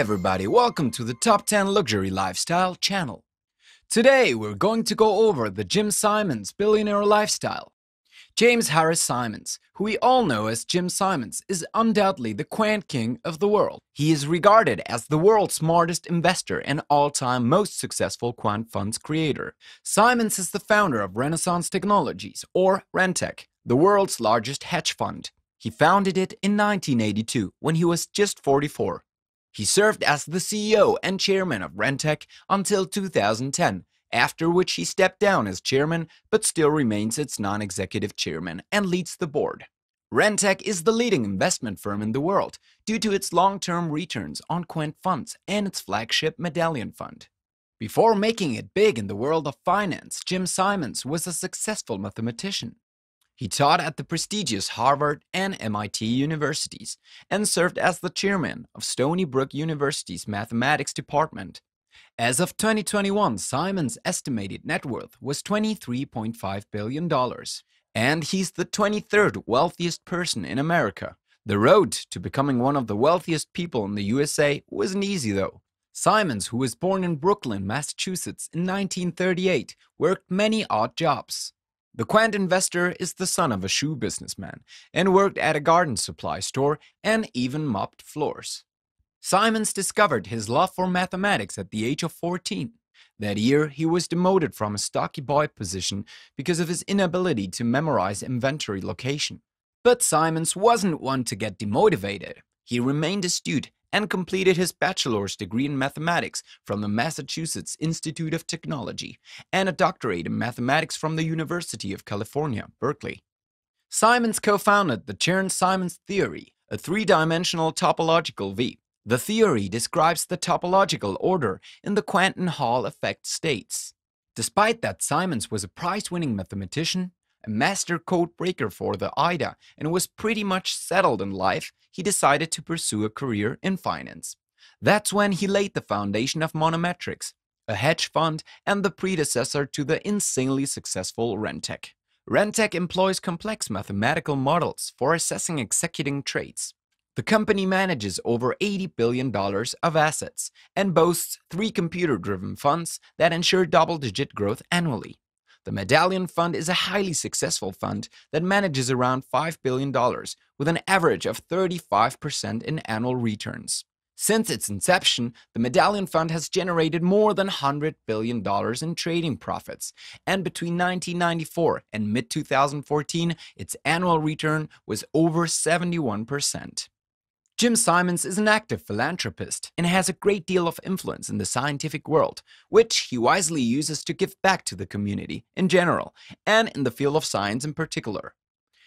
everybody, welcome to the Top 10 Luxury Lifestyle channel. Today we're going to go over the Jim Simons billionaire lifestyle. James Harris Simons, who we all know as Jim Simons, is undoubtedly the quant king of the world. He is regarded as the world's smartest investor and all-time most successful quant funds creator. Simons is the founder of Renaissance Technologies, or Rentech, the world's largest hedge fund. He founded it in 1982 when he was just 44. He served as the CEO and chairman of Rentec until 2010, after which he stepped down as chairman but still remains its non-executive chairman and leads the board. Rentec is the leading investment firm in the world due to its long-term returns on Quent funds and its flagship Medallion Fund. Before making it big in the world of finance, Jim Simons was a successful mathematician. He taught at the prestigious Harvard and MIT universities and served as the chairman of Stony Brook University's mathematics department. As of 2021, Simon's estimated net worth was $23.5 billion. And he's the 23rd wealthiest person in America. The road to becoming one of the wealthiest people in the USA wasn't easy, though. Simons, who was born in Brooklyn, Massachusetts in 1938, worked many odd jobs. The Quant investor is the son of a shoe businessman and worked at a garden supply store and even mopped floors. Simons discovered his love for mathematics at the age of 14. That year, he was demoted from a stocky boy position because of his inability to memorize inventory location. But Simons wasn't one to get demotivated. He remained astute and completed his bachelor's degree in mathematics from the Massachusetts Institute of Technology and a doctorate in mathematics from the University of California, Berkeley. Simons co-founded the Chern-Simons theory, a three-dimensional topological V. The theory describes the topological order in the Quanton-Hall effect states. Despite that Simons was a prize-winning mathematician, a master code breaker for the IDA, and was pretty much settled in life, he decided to pursue a career in finance. That's when he laid the foundation of Monometrics, a hedge fund and the predecessor to the insanely successful Rentec. Rentec employs complex mathematical models for assessing executing trades. The company manages over $80 billion of assets and boasts three computer driven funds that ensure double digit growth annually. The Medallion Fund is a highly successful fund that manages around $5 billion, with an average of 35% in annual returns. Since its inception, the Medallion Fund has generated more than $100 billion in trading profits, and between 1994 and mid 2014, its annual return was over 71%. Jim Simons is an active philanthropist and has a great deal of influence in the scientific world, which he wisely uses to give back to the community in general and in the field of science in particular.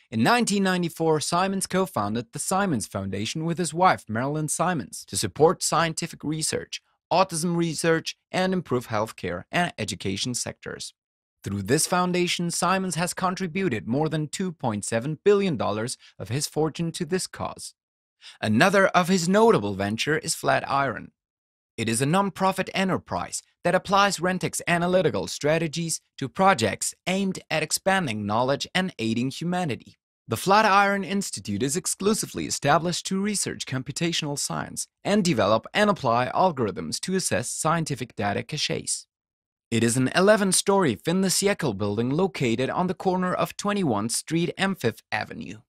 In 1994, Simons co founded the Simons Foundation with his wife, Marilyn Simons, to support scientific research, autism research, and improve healthcare and education sectors. Through this foundation, Simons has contributed more than $2.7 billion of his fortune to this cause. Another of his notable venture is Flatiron. It is a non-profit enterprise that applies Rentec's analytical strategies to projects aimed at expanding knowledge and aiding humanity. The Flatiron Institute is exclusively established to research computational science and develop and apply algorithms to assess scientific data caches. It is an 11-story fin de siècle building located on the corner of 21st Street and 5th Avenue.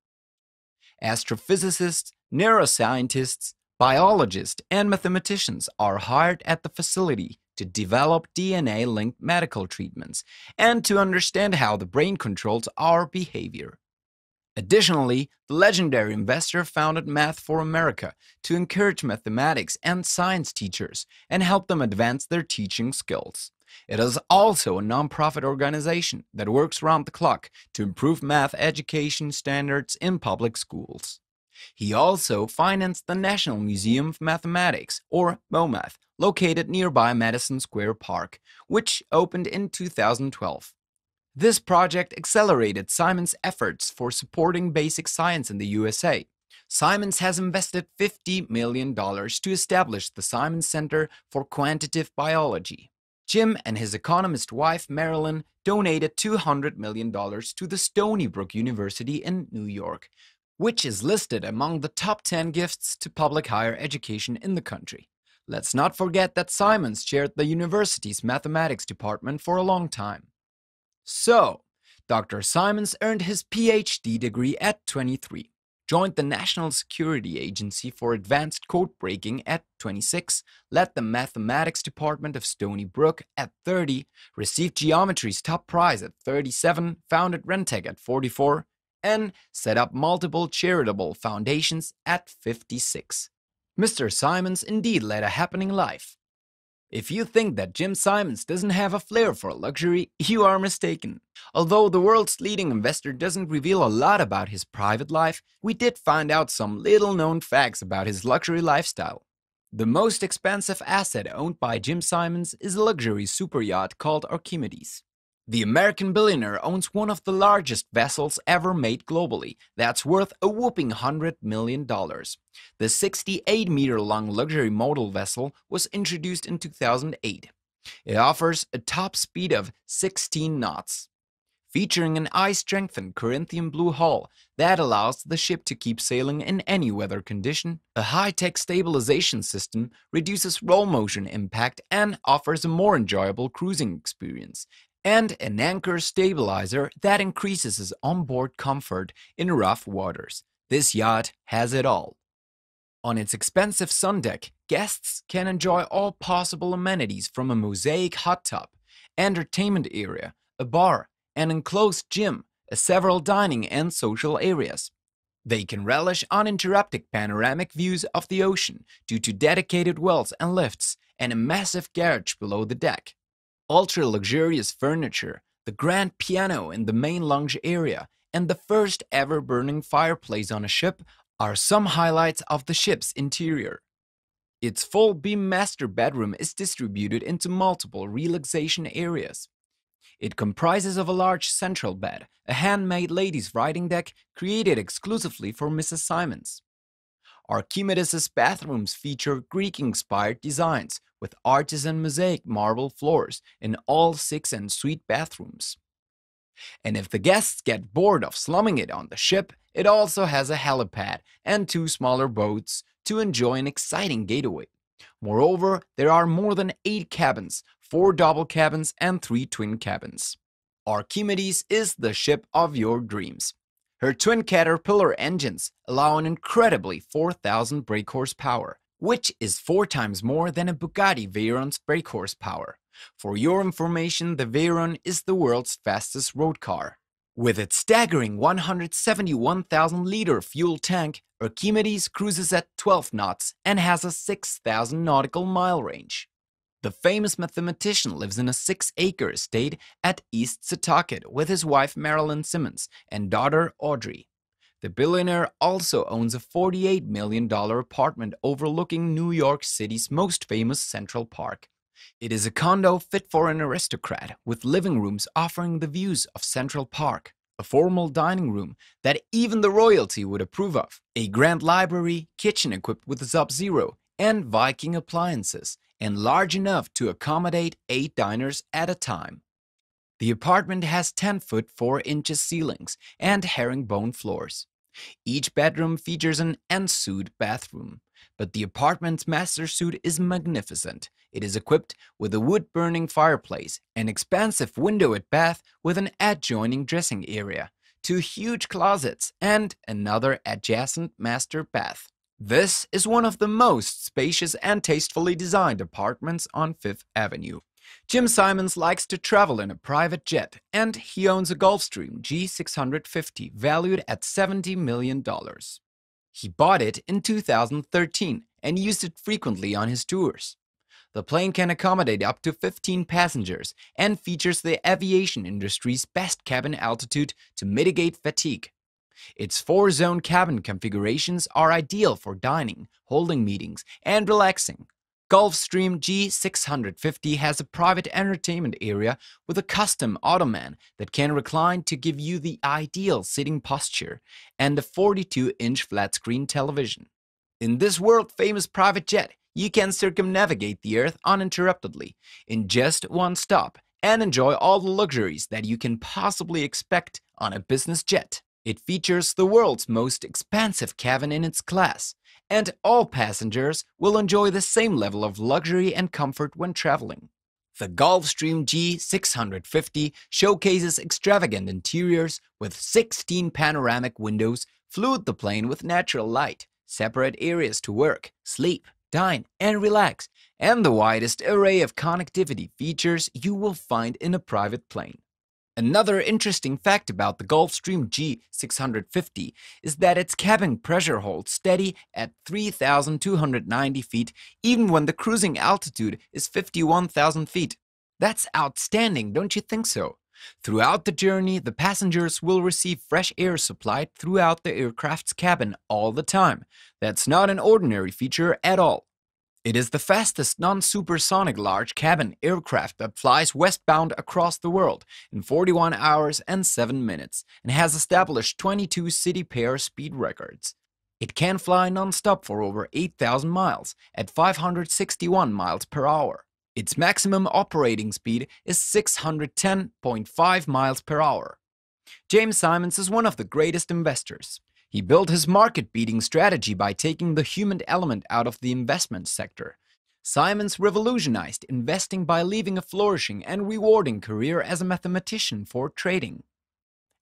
Astrophysicists neuroscientists, biologists, and mathematicians are hired at the facility to develop DNA linked medical treatments and to understand how the brain controls our behavior. Additionally, the legendary investor founded Math for America to encourage mathematics and science teachers and help them advance their teaching skills. It is also a nonprofit organization that works round the clock to improve math education standards in public schools. He also financed the National Museum of Mathematics, or MoMath, located nearby Madison Square Park, which opened in 2012. This project accelerated Simon's efforts for supporting basic science in the USA. Simons has invested $50 million to establish the Simons Center for Quantitative Biology. Jim and his economist wife, Marilyn, donated $200 million to the Stony Brook University in New York which is listed among the top 10 gifts to public higher education in the country. Let's not forget that Simons chaired the university's mathematics department for a long time. So, Dr. Simons earned his PhD degree at 23, joined the National Security Agency for Advanced Code Breaking at 26, led the mathematics department of Stony Brook at 30, received geometry's top prize at 37, founded Rentec at 44, and set up multiple charitable foundations at 56. Mr. Simons indeed led a happening life. If you think that Jim Simons doesn't have a flair for luxury, you are mistaken. Although the world's leading investor doesn't reveal a lot about his private life, we did find out some little known facts about his luxury lifestyle. The most expensive asset owned by Jim Simons is a luxury super yacht called Archimedes. The American billionaire owns one of the largest vessels ever made globally, that's worth a whooping $100 million. The 68 meter long luxury model vessel was introduced in 2008. It offers a top speed of 16 knots. Featuring an eye strengthened Corinthian blue hull that allows the ship to keep sailing in any weather condition, a high tech stabilization system reduces roll motion impact and offers a more enjoyable cruising experience, and an anchor stabilizer that increases his onboard comfort in rough waters. This yacht has it all. On its expensive sun deck, guests can enjoy all possible amenities from a mosaic hot tub, entertainment area, a bar, an enclosed gym, a several dining and social areas. They can relish uninterrupted panoramic views of the ocean due to dedicated wells and lifts and a massive garage below the deck ultra luxurious furniture, the grand piano in the main lounge area, and the first ever burning fireplace on a ship are some highlights of the ship's interior. Its full beam master bedroom is distributed into multiple relaxation areas. It comprises of a large central bed, a handmade ladies' riding deck created exclusively for Mrs. Simons, Archimedes' bathrooms feature Greek-inspired designs with artisan mosaic marble floors in all six and suite bathrooms. And if the guests get bored of slumming it on the ship, it also has a helipad and two smaller boats to enjoy an exciting getaway. Moreover, there are more than 8 cabins, 4 double cabins and 3 twin cabins. Archimedes is the ship of your dreams. Her twin Caterpillar engines allow an incredibly 4,000 brake horsepower, which is four times more than a Bugatti Veyron's brake horsepower. For your information, the Veyron is the world's fastest road car. With its staggering 171,000 liter fuel tank, Archimedes cruises at 12 knots and has a 6,000 nautical mile range. The famous mathematician lives in a six-acre estate at East Setauket with his wife Marilyn Simmons and daughter Audrey. The billionaire also owns a $48 million apartment overlooking New York City's most famous Central Park. It is a condo fit for an aristocrat, with living rooms offering the views of Central Park, a formal dining room that even the royalty would approve of, a grand library, kitchen equipped with Sub-Zero, and Viking appliances, and large enough to accommodate eight diners at a time. The apartment has 10 foot 4 inches ceilings and herringbone floors. Each bedroom features an ensuite bathroom, but the apartment's master suite is magnificent. It is equipped with a wood burning fireplace, an expansive window at bath with an adjoining dressing area, two huge closets, and another adjacent master bath. This is one of the most spacious and tastefully designed apartments on Fifth Avenue. Jim Simons likes to travel in a private jet, and he owns a Gulfstream G650 valued at $70 million. He bought it in 2013 and used it frequently on his tours. The plane can accommodate up to 15 passengers and features the aviation industry's best cabin altitude to mitigate fatigue its four zone cabin configurations are ideal for dining, holding meetings, and relaxing. Gulfstream G650 has a private entertainment area with a custom ottoman that can recline to give you the ideal sitting posture and a 42 inch flat screen television. In this world famous private jet, you can circumnavigate the earth uninterruptedly in just one stop and enjoy all the luxuries that you can possibly expect on a business jet. It features the world's most expansive cabin in its class, and all passengers will enjoy the same level of luxury and comfort when traveling. The Gulfstream G650 showcases extravagant interiors with 16 panoramic windows, flood the plane with natural light, separate areas to work, sleep, dine, and relax, and the widest array of connectivity features you will find in a private plane. Another interesting fact about the Gulfstream G650 is that its cabin pressure holds steady at 3,290 feet even when the cruising altitude is 51,000 feet. That's outstanding, don't you think so? Throughout the journey, the passengers will receive fresh air supplied throughout the aircraft's cabin all the time. That's not an ordinary feature at all. It is the fastest non-supersonic large cabin aircraft that flies westbound across the world in 41 hours and 7 minutes and has established 22 city pair speed records. It can fly non-stop for over 8,000 miles at 561 miles per hour. Its maximum operating speed is 610.5 miles per hour. James Simons is one of the greatest investors. He built his market beating strategy by taking the human element out of the investment sector. Simons revolutionized investing by leaving a flourishing and rewarding career as a mathematician for trading.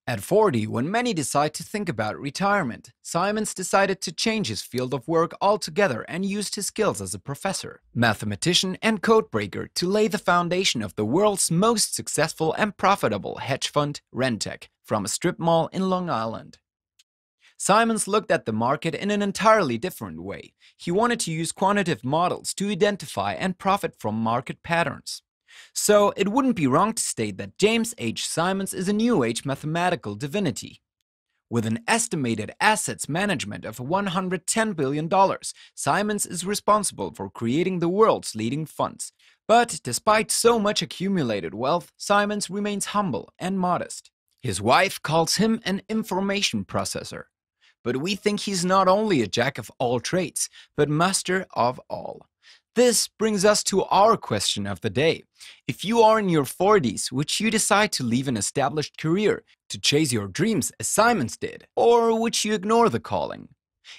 At 40, when many decide to think about retirement, Simons decided to change his field of work altogether and used his skills as a professor, mathematician, and codebreaker to lay the foundation of the world's most successful and profitable hedge fund, Rentec, from a strip mall in Long Island. Simons looked at the market in an entirely different way. He wanted to use quantitative models to identify and profit from market patterns. So it wouldn't be wrong to state that James H. Simons is a New Age mathematical divinity. With an estimated assets management of $110 billion, Simons is responsible for creating the world's leading funds. But despite so much accumulated wealth, Simons remains humble and modest. His wife calls him an information processor. But we think he's not only a jack of all trades, but master of all. This brings us to our question of the day. If you are in your 40s, would you decide to leave an established career to chase your dreams as Simons did? Or would you ignore the calling?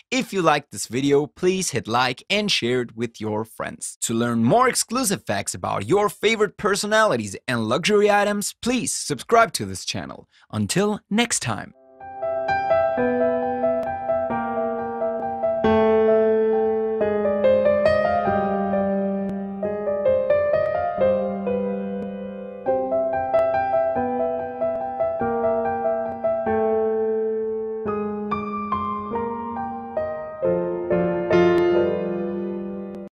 If you liked this video, please hit like and share it with your friends. To learn more exclusive facts about your favorite personalities and luxury items, please subscribe to this channel. Until next time.